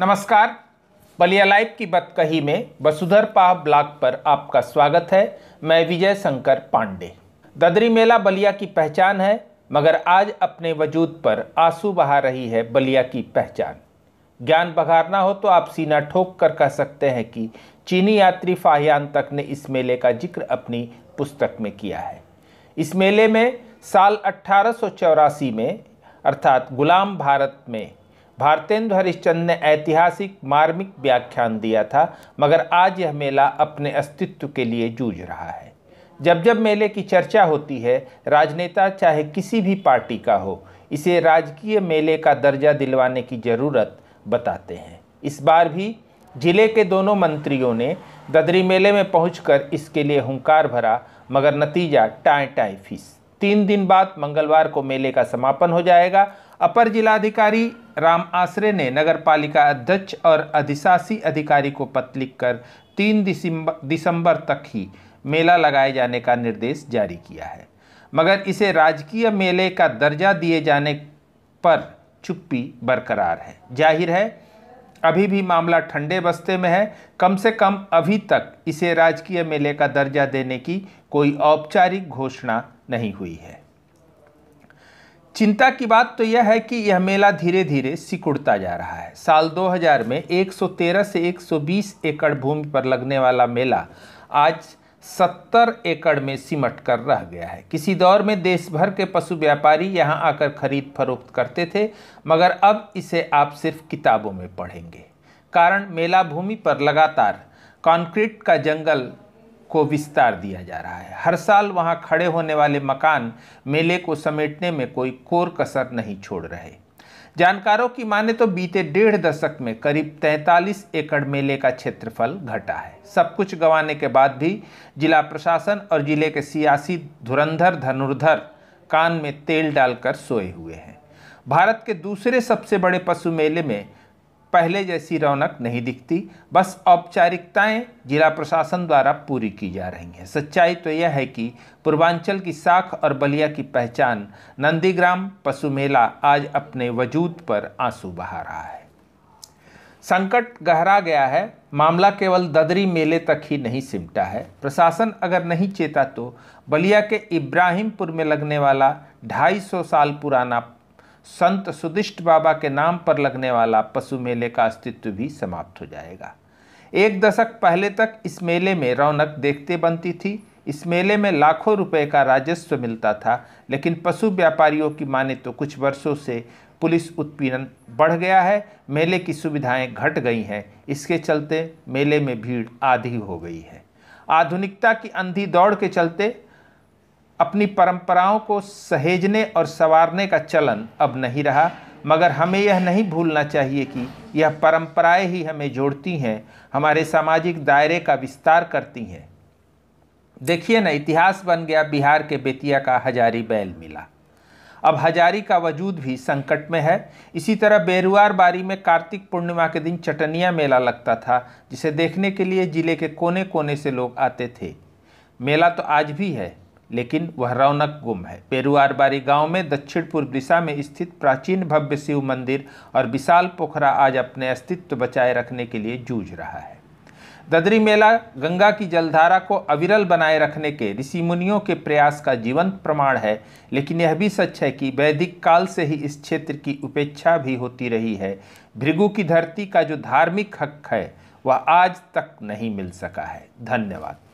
नमस्कार बलिया लाइव की बतकही में वसुधर पाह ब्लॉक पर आपका स्वागत है मैं विजय शंकर पांडे ददरी मेला बलिया की पहचान है मगर आज अपने वजूद पर आंसू बहा रही है बलिया की पहचान ज्ञान बघारना हो तो आप सीना ठोक कर कह सकते हैं कि चीनी यात्री फाहियान तक ने इस मेले का जिक्र अपनी पुस्तक में किया है इस मेले में साल अट्ठारह में अर्थात गुलाम भारत में भारतेंद्र हरिश्चंद ने ऐतिहासिक मार्मिक व्याख्यान दिया था मगर आज यह मेला अपने अस्तित्व के लिए जूझ रहा है जब जब मेले की चर्चा होती है राजनेता चाहे किसी भी पार्टी का हो इसे राजकीय मेले का दर्जा दिलवाने की ज़रूरत बताते हैं इस बार भी जिले के दोनों मंत्रियों ने ददरी मेले में पहुंचकर इसके लिए हुंकार भरा मगर नतीजा टाए टाए फीस तीन दिन बाद मंगलवार को मेले का समापन हो जाएगा अपर जिलाधिकारी राम आश्रे ने नगर पालिका अध्यक्ष और अधिशासी अधिकारी को पत्र लिखकर तीन दिसंबर तक ही मेला लगाए जाने का निर्देश जारी किया है मगर इसे राजकीय मेले का दर्जा दिए जाने पर चुप्पी बरकरार है जाहिर है अभी भी मामला ठंडे बस्ते में है कम से कम अभी तक इसे राजकीय मेले का दर्जा देने की कोई औपचारिक घोषणा नहीं हुई है चिंता की बात तो यह है कि यह मेला धीरे धीरे सिकुड़ता जा रहा है साल 2000 में 113 से 120 एकड़ भूमि पर लगने वाला मेला आज सत्तर एकड़ में सिमट कर रह गया है किसी दौर में देश भर के पशु व्यापारी यहाँ आकर खरीद फरोख्त करते थे मगर अब इसे आप सिर्फ किताबों में पढ़ेंगे कारण मेला भूमि पर लगातार कंक्रीट का जंगल को विस्तार दिया जा रहा है हर साल वहाँ खड़े होने वाले मकान मेले को समेटने में कोई कोर कसर नहीं छोड़ रहे जानकारों की माने तो बीते डेढ़ दशक में करीब 43 एकड़ मेले का क्षेत्रफल घटा है सब कुछ गंवाने के बाद भी जिला प्रशासन और जिले के सियासी धुरंधर धनुर्धर कान में तेल डालकर सोए हुए हैं भारत के दूसरे सबसे बड़े पशु मेले में पहले जैसी रौनक नहीं दिखती बस औपचारिकताएं जिला प्रशासन द्वारा पूरी की जा रही हैं सच्चाई तो यह है कि पूर्वांचल की साख और बलिया की पहचान नंदीग्राम पशु मेला आज अपने वजूद पर आंसू बहा रहा है संकट गहरा गया है मामला केवल ददरी मेले तक ही नहीं सिमटा है प्रशासन अगर नहीं चेता तो बलिया के इब्राहिमपुर में लगने वाला 250 साल पुराना संत सुदिष्ट बाबा के नाम पर लगने वाला पशु मेले का अस्तित्व भी समाप्त हो जाएगा एक दशक पहले तक इस मेले में रौनक देखते बनती थी इस मेले में लाखों रुपए का राजस्व मिलता था लेकिन पशु व्यापारियों की माने तो कुछ वर्षों से पुलिस उत्पीड़न बढ़ गया है मेले की सुविधाएं घट गई हैं इसके चलते मेले में भीड़ आधी हो गई है आधुनिकता की अंधी दौड़ के चलते अपनी परंपराओं को सहेजने और संवारने का चलन अब नहीं रहा मगर हमें यह नहीं भूलना चाहिए कि यह परंपराएं ही हमें जोड़ती हैं हमारे सामाजिक दायरे का विस्तार करती हैं देखिए ना इतिहास बन गया बिहार के बेतिया का हजारी बैल मिला अब हजारी का वजूद भी संकट में है इसी तरह बेरुआर बारी में कार्तिक पूर्णिमा के दिन चटनिया मेला लगता था जिसे देखने के लिए जिले के कोने कोने से लोग आते थे मेला तो आज भी है लेकिन वह रौनक गुम है पेरुआरबारी गांव में दक्षिण पूर्व दिशा में स्थित प्राचीन भव्य शिव मंदिर और विशाल पोखरा आज अपने अस्तित्व बचाए रखने के लिए जूझ रहा है ददरी मेला गंगा की जलधारा को अविरल बनाए रखने के ऋषि मुनियों के प्रयास का जीवंत प्रमाण है लेकिन यह भी सच है कि वैदिक काल से ही इस क्षेत्र की उपेक्षा भी होती रही है भृगु की धरती का जो धार्मिक हक है वह आज तक नहीं मिल सका है धन्यवाद